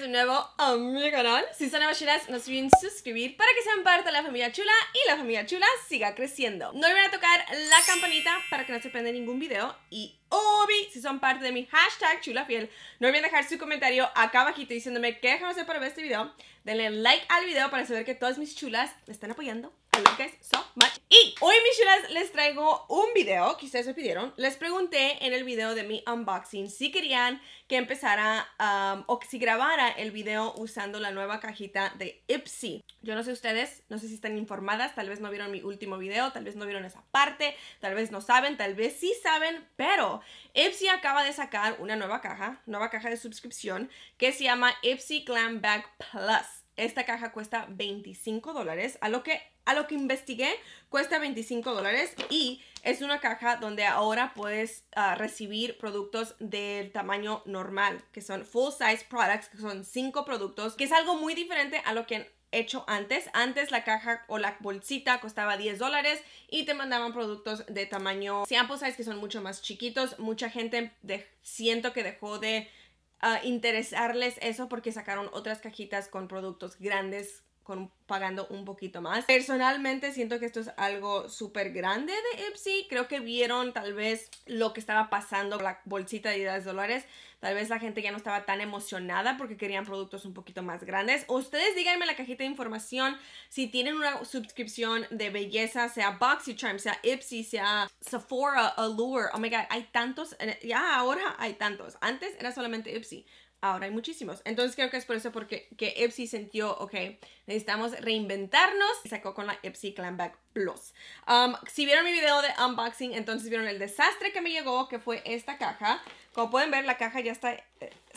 de nuevo a mi canal. Si son nuevas no se olviden suscribir para que sean parte de la familia chula y la familia chula siga creciendo. No olviden tocar la campanita para que no se pierdan ningún video y Obi, si son parte de mi hashtag chula fiel, no olviden dejar su comentario acá abajito diciéndome qué dejamos hacer para ver este video. Denle like al video para saber que todas mis chulas me están apoyando y hoy, Michelas, les traigo un video que ustedes me pidieron. Les pregunté en el video de mi unboxing si querían que empezara um, o que si grabara el video usando la nueva cajita de Ipsy. Yo no sé ustedes, no sé si están informadas, tal vez no vieron mi último video, tal vez no vieron esa parte, tal vez no saben, tal vez sí saben, pero Ipsy acaba de sacar una nueva caja, nueva caja de suscripción que se llama Ipsy Glam Bag Plus. Esta caja cuesta 25 dólares. A lo que a lo que investigué cuesta 25 dólares y es una caja donde ahora puedes ah, recibir productos del tamaño normal, que son full size products, que son 5 productos, que es algo muy diferente a lo que han hecho antes. Antes la caja o la bolsita costaba 10 dólares y te mandaban productos de tamaño sample size que son mucho más chiquitos. Mucha gente siento que dejó de interesarles eso porque sacaron otras cajitas con productos grandes pagando un poquito más. Personalmente siento que esto es algo súper grande de Ipsy. Creo que vieron tal vez lo que estaba pasando con la bolsita de 10 dólares. Tal vez la gente ya no estaba tan emocionada porque querían productos un poquito más grandes. Ustedes díganme en la cajita de información si tienen una suscripción de belleza, sea BoxyCharm, sea Ipsy, sea Sephora, Allure. Oh my God, hay tantos. Eh, ya ahora hay tantos. Antes era solamente Ipsy ahora hay muchísimos. Entonces creo que es por eso porque que Epsi sintió, ok, necesitamos reinventarnos y sacó con la Epsi Clan Bag Plus. Um, si vieron mi video de unboxing, entonces vieron el desastre que me llegó, que fue esta caja. Como pueden ver, la caja ya está, eh,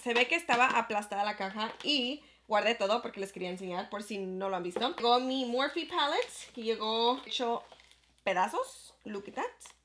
se ve que estaba aplastada la caja y guardé todo porque les quería enseñar por si no lo han visto. Llegó mi Morphe Palette, que llegó hecho pedazos, look at that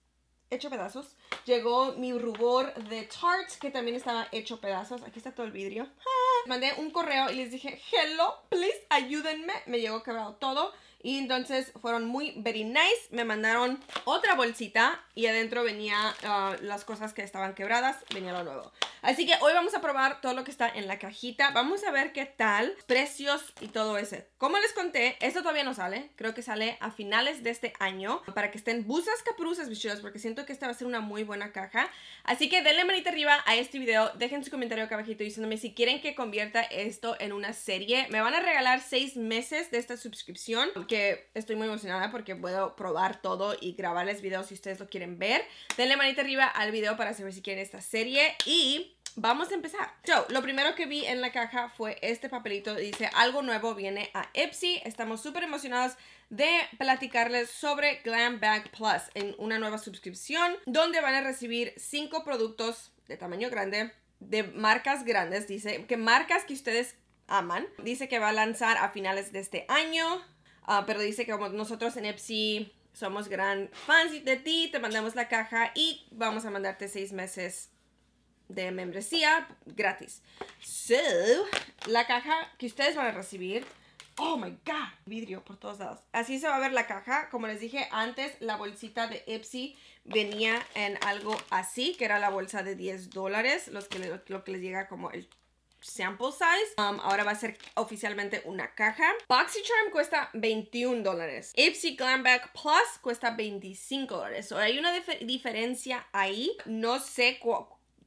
hecho pedazos. Llegó mi rubor de Tarte, que también estaba hecho pedazos. Aquí está todo el vidrio. Ah. Mandé un correo y les dije, hello, please, ayúdenme. Me llegó quebrado todo. Y entonces fueron muy, very nice. Me mandaron otra bolsita y adentro venía ah, las cosas que estaban quebradas, venía lo nuevo. Así que hoy vamos a probar todo lo que está en la cajita. Vamos a ver qué tal, precios y todo ese. Como les conté, esto todavía no sale. Creo que sale a finales de este año. Para que estén busas caprusas bichos, porque siento que esta va a ser una muy buena caja. Así que denle manita arriba a este video. Dejen su comentario acá abajito diciéndome si quieren que convierta esto en una serie. Me van a regalar seis meses de esta suscripción estoy muy emocionada porque puedo probar todo y grabarles videos si ustedes lo quieren ver. Denle manita arriba al video para saber si quieren esta serie y vamos a empezar. So, lo primero que vi en la caja fue este papelito. Dice, algo nuevo viene a Epsi. Estamos súper emocionados de platicarles sobre Glam Bag Plus en una nueva suscripción donde van a recibir 5 productos de tamaño grande, de marcas grandes. Dice que marcas que ustedes aman. Dice que va a lanzar a finales de este año. Ah, pero dice que como nosotros en Epsi somos gran fans de ti, te mandamos la caja y vamos a mandarte seis meses de membresía gratis. So, la caja que ustedes van a recibir. Oh my god, vidrio por todos lados. Así se va a ver la caja. Como les dije antes, la bolsita de Epsi venía en algo así, que era la bolsa de 10 dólares, los que, lo que les llega como el sample size. Um, ahora va a ser oficialmente una caja. BoxyCharm cuesta 21 dólares. Ipsy Bag Plus cuesta 25 dólares. So, hay una diferencia ahí. No sé,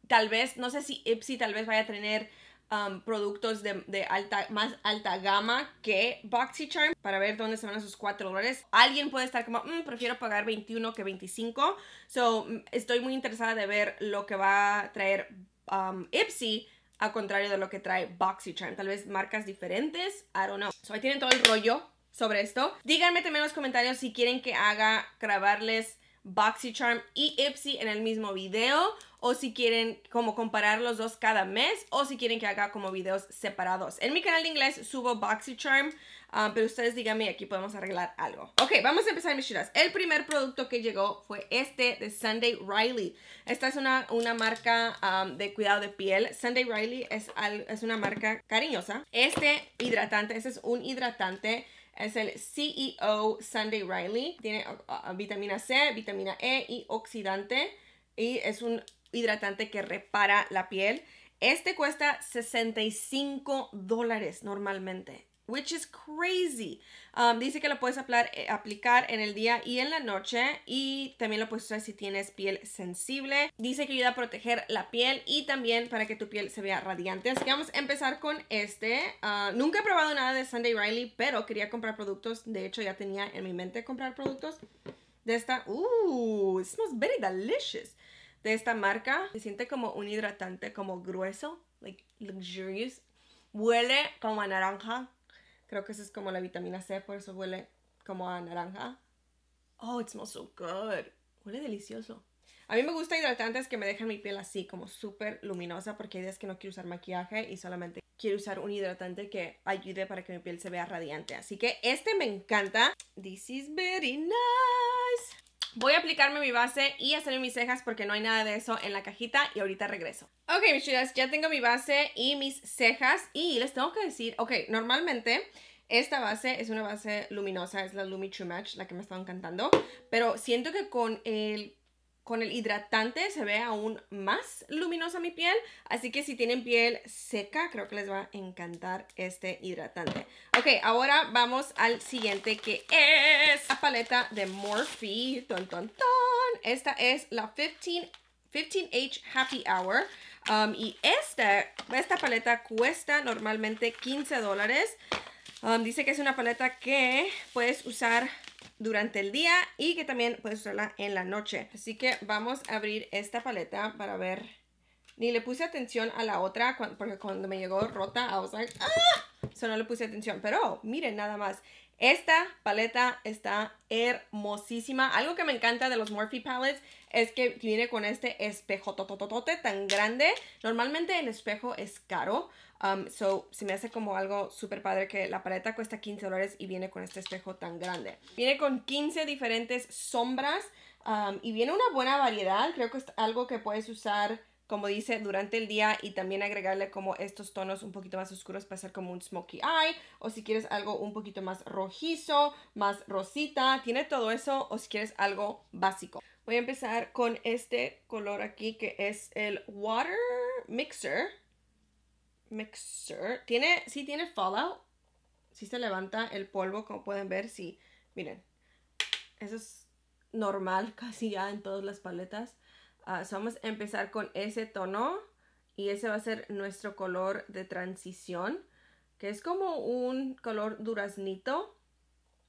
tal vez, no sé si Ipsy tal vez vaya a tener... Um, productos de, alta, más alta gama que BoxyCharm para ver dónde se van esos 4 dólares. Alguien puede estar como, mm, prefiero pagar 21 que 25. So, mm, estoy muy interesada de ver lo que va a traer um, Ipsy a contrario de lo que trae BoxyCharm. Tal vez marcas diferentes, I don't know. So, ahí tienen todo el rollo sobre esto. Díganme también en los comentarios si quieren que haga grabarles BoxyCharm y Ipsy en el mismo video o si quieren como comparar los dos cada mes o si quieren que haga como videos separados. En mi canal de inglés subo BoxyCharm, charm ah, pero ustedes díganme aquí podemos arreglar algo. Ok, vamos a empezar mis chicas. El primer producto que llegó fue este de Sunday Riley. Esta es una, una marca ah, de cuidado de piel. Sunday Riley es, es una marca cariñosa. Este hidratante, este es un hidratante es el CEO Sunday Riley. Tiene ah, vitamina C, vitamina E y oxidante. Y es un hidratante que repara la piel. Este cuesta 65 dólares normalmente, which is crazy. Um, dice que lo puedes eh, aplicar en el día y en la noche y también lo puedes usar si tienes piel sensible. Dice que ayuda a proteger la piel y también para que tu piel se vea radiante. Así que vamos a empezar con este. Ah, nunca he probado nada de Sunday Riley, pero quería comprar productos. De hecho, ya tenía en mi mente comprar productos de esta. ¡Uh! It smells very delicious de esta marca. Se siente como un hidratante, como grueso, like luxurious. Huele como a naranja. Creo que eso es como la vitamina C, por eso huele como a naranja. Oh, it smells so good. Huele delicioso. A mí me gusta hidratantes que me dejan mi piel así, como súper luminosa, porque hay días que no quiero usar maquillaje y solamente quiero usar un hidratante que ayude para que mi piel se vea radiante. Así que este me encanta. This is very nice. Voy a aplicarme mi base y hacerme mis cejas porque no hay nada de eso en la cajita y ahorita regreso. Ok, mis chicas, ya tengo mi base y mis cejas y les tengo que decir, ok, normalmente esta base es una base luminosa, es la Lumi True Match, la que me estaba encantando, pero siento que con el con el hidratante se ve aún más luminosa mi piel, así que si tienen piel seca, creo que les va a encantar este hidratante. Ok, ahora vamos al siguiente que es la paleta de Morphe. Ton, ton, ton. Esta es la 15, h Happy Hour. Um, y esta, esta paleta cuesta normalmente 15 dólares. Um, dice que es una paleta que puedes usar durante el día y que también puedes usarla en la noche. Así que vamos a abrir esta paleta para ver. Ni le puse atención a la otra porque cuando me llegó rota, I was like, ¡ah! Eso no le puse atención. Pero miren nada más. Esta paleta está hermosísima. Algo que me encanta de los Morphe Palettes es que viene con este espejo totototote tan grande. Normalmente el espejo es caro, así um, so se me hace como algo súper padre que la paleta cuesta 15 dólares y viene con este espejo tan grande. Viene con 15 diferentes sombras um, y viene una buena variedad. Creo que es algo que puedes usar como dice, durante el día y también agregarle como estos tonos un poquito más oscuros para hacer como un smoky eye o si quieres algo un poquito más rojizo, más rosita, tiene todo eso o si quieres algo básico. Voy a empezar con este color aquí que es el Water Mixer. Mixer. Tiene, sí tiene fallout. Sí se levanta el polvo, como pueden ver. Sí, miren. Eso es normal casi ya en todas las paletas. Ah, vamos a empezar con ese tono. Y ese va a ser nuestro color de transición. Que es como un color duraznito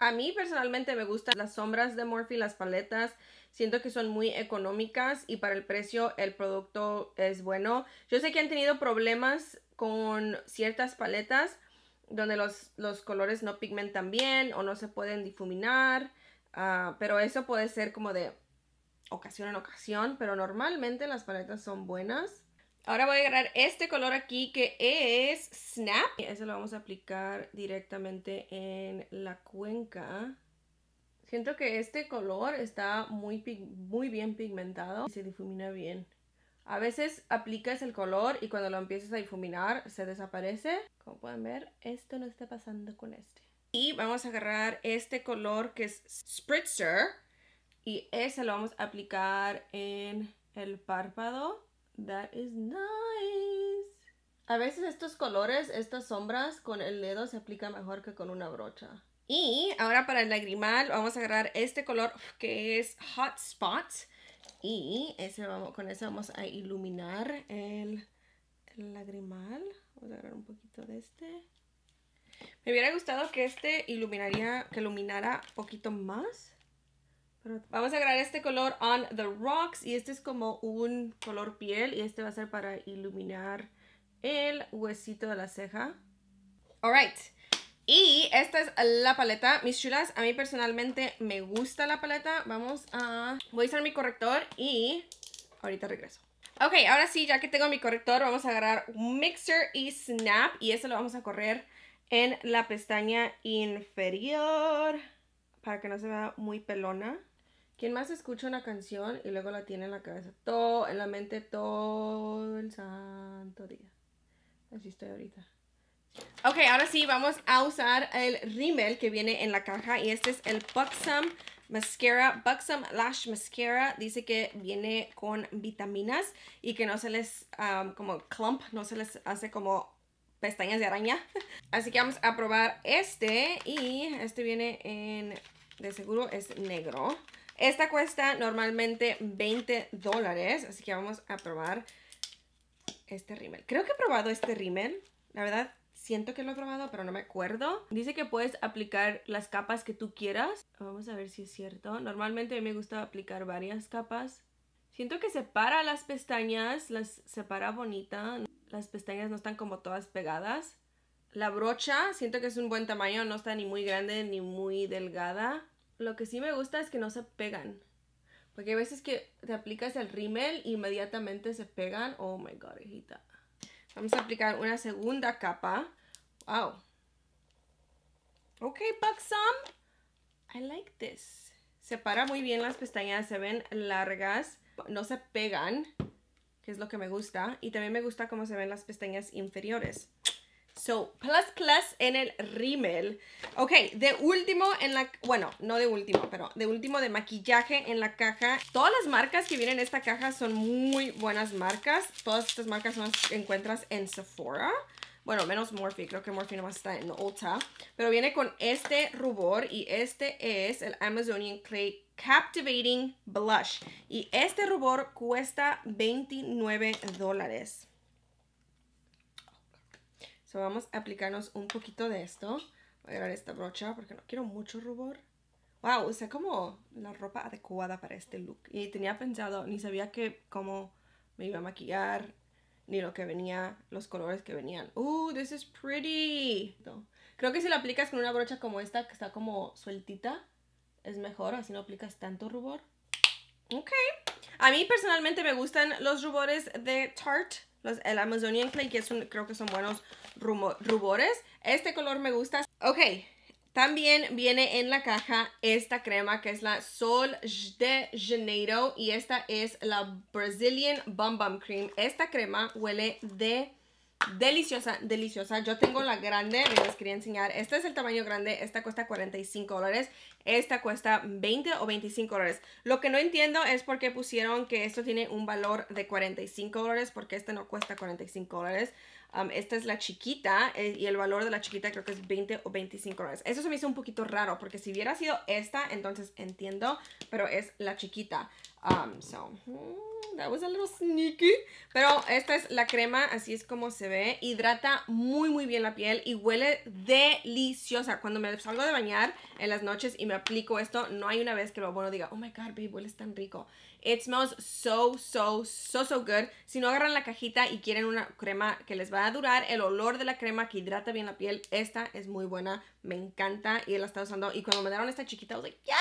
a mí personalmente me gustan las sombras de Morphe, las paletas. Siento que son muy económicas y para el precio el producto es bueno. Yo sé que han tenido problemas con ciertas paletas donde los, colores no pigmentan bien o no se pueden difuminar. Ah, pero eso puede ser como de ocasión en ocasión. Pero normalmente las paletas son buenas. Ahora voy a agarrar este color aquí que es Snap. Y Ese lo vamos a aplicar directamente en la cuenca. Siento que este color está muy, muy bien pigmentado y se difumina bien. A veces aplicas el color y cuando lo empiezas a difuminar se desaparece. Como pueden ver, esto no está pasando con este. Y vamos a agarrar este color que es Spritzer y ese lo vamos a aplicar en el párpado. That is nice. A veces estos colores, estas sombras con el dedo se aplica mejor que con una brocha. Y ahora para el lagrimal vamos a agarrar este color que es Hot Spot Y ese vamos, con ese vamos a iluminar el, lagrimal. Vamos a agarrar un poquito de este. Me hubiera gustado que este iluminaría, que iluminara poquito más. Vamos a agarrar este color On The Rocks y este es como un color piel y este va a ser para iluminar el huesito de la ceja. Alright, y esta es la paleta. Mis chulas, a mí personalmente me gusta la paleta. Vamos a... Voy a usar mi corrector y ahorita regreso. Ok, ahora sí, ya que tengo mi corrector, vamos a agarrar Mixer y Snap y eso lo vamos a correr en la pestaña inferior para que no se vea muy pelona. ¿Quién más escucha una canción y luego la tiene en la cabeza? Todo, en la mente todo el santo día. Así estoy ahorita. Ok, ahora sí vamos a usar el rímel que viene en la caja y este es el Buxom Mascara, Buxom Lash Mascara. Dice que viene con vitaminas y que no se les, como clump, no se les hace como pestañas de araña. Así que vamos a probar este y este viene en, de seguro es negro. Esta cuesta normalmente 20 dólares, así que vamos a probar este rímel. Creo que he probado este rímel, la verdad siento que lo he probado, pero no me acuerdo. Dice que puedes aplicar las capas que tú quieras. Vamos a ver si es cierto. Normalmente a mí me gusta aplicar varias capas. Siento que separa las pestañas, las separa bonita las pestañas no están como todas pegadas. La brocha, siento que es un buen tamaño, no está ni muy grande ni muy delgada. Lo que sí me gusta es que no se pegan. Porque hay veces que te aplicas el rímel y inmediatamente se pegan. Oh my god, hijita. Vamos a aplicar una segunda capa. Wow. Ok, Buxom. I like this. Separa muy bien las pestañas, se ven largas, no se pegan que es lo que me gusta. Y también me gusta cómo se ven las pestañas inferiores. So, plus plus en el rímel. Ok, de último en la... Bueno, no de último, pero de último de maquillaje en la caja. Todas las marcas que vienen en esta caja son muy buenas marcas. Todas estas marcas las encuentras en Sephora. Bueno, menos Morphe, creo que Morphe nomás está en Ulta. Pero viene con este rubor y este es el Amazonian Clay Captivating Blush. Y este rubor cuesta 29 dólares. So, vamos a aplicarnos un poquito de esto. Voy a agarrar esta brocha porque no quiero mucho rubor. Wow, usé como la ropa adecuada para este look. Y tenía pensado, ni sabía que cómo me iba a maquillar, ni lo que venía, los colores que venían. ¡Uh, this is pretty! Creo que si lo aplicas con una brocha como esta, que está como sueltita, es mejor, así no aplicas tanto rubor. Ok. A mí personalmente me gustan los rubores de Tarte, los, el Amazonian Clay, que son, creo que son buenos rubores. Este color me gusta. Ok, también viene en la caja esta crema que es la Sol de Janeiro y esta es la Brazilian Bum Bum Cream. Esta crema huele de deliciosa, deliciosa. Yo tengo la grande, les quería enseñar. Este es el tamaño grande, esta cuesta 45 dólares, esta cuesta 20 o 25 dólares. Lo que no entiendo es por qué pusieron que esto tiene un valor de 45 dólares, porque este no cuesta 45 dólares. Um, esta es la chiquita eh, y el valor de la chiquita creo que es 20 o 25 dólares. Eso se me hizo un poquito raro porque si hubiera sido esta, entonces entiendo, pero es la chiquita. Um, so, mm, that was a little sneaky. Pero esta es la crema, así es como se ve. Hidrata muy, muy bien la piel y huele deliciosa. Cuando me salgo de bañar en las noches y me aplico esto, no hay una vez que lo abuelo diga, oh my God, babe, hueles tan rico. It smells so, so, so, so good. Si no agarran la cajita y quieren una crema que les va a durar, el olor de la crema que hidrata bien la piel, esta es muy buena. Me encanta y la está usando. Y cuando me dieron esta chiquita, I was like, yes!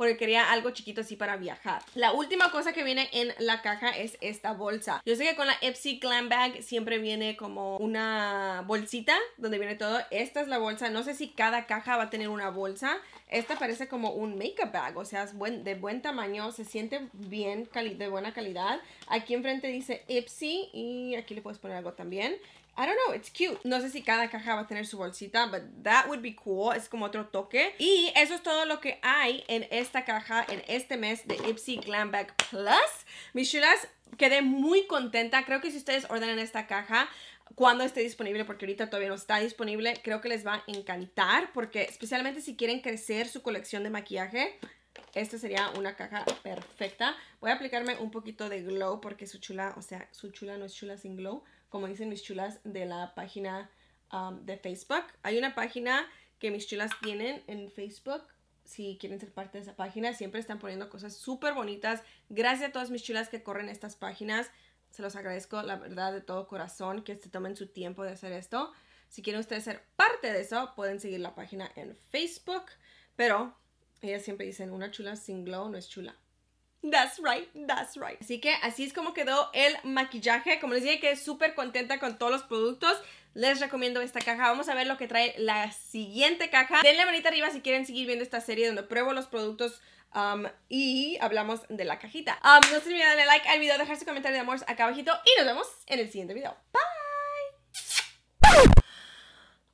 porque quería algo chiquito así para viajar. La última cosa que viene en la caja es esta bolsa. Yo sé que con la Epsi Glam Bag siempre viene como una bolsita donde viene todo. Esta es la bolsa. No sé si cada caja va a tener una bolsa. Esta parece como un makeup bag, o sea, es de buen tamaño, se siente bien, de buena calidad. Aquí enfrente dice Ipsy y aquí le puedes poner algo también. I don't know, it's cute. No sé si cada caja va a tener su bolsita, but that would be cool. Es como otro toque. Y eso es todo lo que hay en esta caja en este mes de Ipsy Glam Bag Plus. Mis chulas, quedé muy contenta. Creo que si ustedes ordenan esta caja, cuando esté disponible, porque ahorita todavía no está disponible, creo que les va a encantar, porque especialmente si quieren crecer su colección de maquillaje, esta sería una caja perfecta. Voy a aplicarme un poquito de glow, porque su chula, o sea, su chula no es chula sin glow, como dicen mis chulas, de la página um, de Facebook. Hay una página que mis chulas tienen en Facebook. Si quieren ser parte de esa página, siempre están poniendo cosas súper bonitas. Gracias a todas mis chulas que corren estas páginas. Se los agradezco, la verdad, de todo corazón que se tomen su tiempo de hacer esto. Si quieren ustedes ser parte de eso, pueden seguir la página en Facebook. Pero ellas siempre dicen, una chula sin glow no es chula. That's right, that's right. Así que así es como quedó el maquillaje. Como les dije, quedé súper contenta con todos los productos. Les recomiendo esta caja. Vamos a ver lo que trae la siguiente caja. Denle manita arriba si quieren seguir viendo esta serie donde pruebo los productos um, y hablamos de la cajita. Um, no se olviden darle like al video, dejar su comentario de amor acá abajito y nos vemos en el siguiente video. Bye.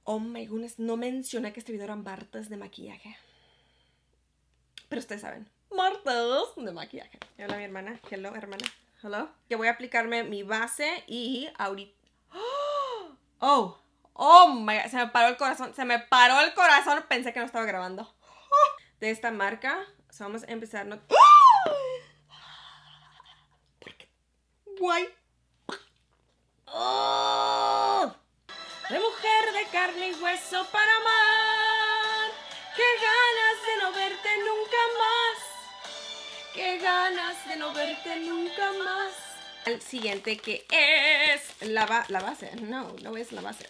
Oh my goodness, no mencioné que este video eran bartas de maquillaje. Pero ustedes saben de maquillaje. Hola, mi hermana. Hello, hermana. Hello. Yo voy a aplicarme mi base y ahorita... ¡Oh! ¡Oh! ¡Oh, my God! Se me paró el corazón. Se me paró el corazón. Pensé que no estaba grabando. De esta marca. vamos a empezar... No... Guay. ¡Oh! De mujer de carne y hueso para amar. ¡Qué ganas de no verte nunca! Qué ganas de no verte nunca más. El siguiente que es la, la base. No, no es la base.